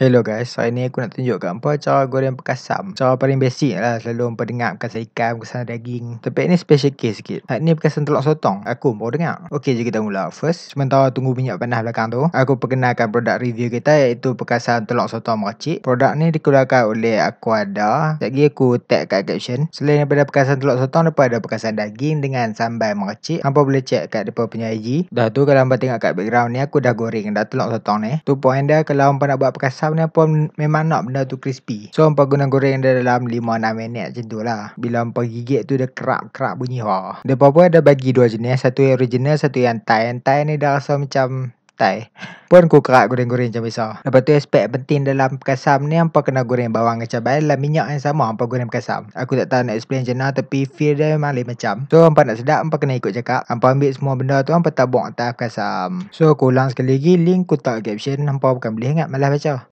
Hello guys, hari ni aku nak tunjuk kat hampa cara goreng pekasam Cara paling basic lah, selalu hampa dengar pekasam ikan, pekasam daging Tapi ni special case sikit Hari ni pekasam telur sotong, aku baru dengar Okay, jadi kita mula First, sementara tunggu minyak panas belakang tu Aku perkenalkan produk review kita iaitu pekasam telur sotong meracik Produk ni dikeluarkan oleh aku ada Sekejap aku tag kat caption Selain daripada pekasam telur sotong, depan ada pekasam daging dengan sambal meracik Hampa boleh check kat depan punya IG Dah tu kalau hampa tengok kat background ni, aku dah goreng dah telur sotong ni Tu point dia, kalau hampa nak buat pekasam tahu ni memang nak benda tu crispy. So hampa guna goreng dia dalam 5-6 minit macam tu lah. Bila hampa gigit tu dia kerap-kerap bunyi ha. Dia apa pun ada bagi dua jenis. Satu yang original, satu yang Thai. Yang Thai ni dah rasa macam Thai. Pun ku kerap goreng-goreng macam biasa. Lepas tu aspek penting dalam kasam ni hampa kena goreng bawang cabai dalam minyak yang sama hampa goreng kasam. Aku tak tahu nak explain macam mana tapi feel dia memang lain macam. So hampa nak sedap hampa kena ikut cakap. Hampa ambil semua benda tu hampa tabung atas kasam. So aku ulang sekali lagi link ku tak caption hampa bukan boleh ingat malas baca.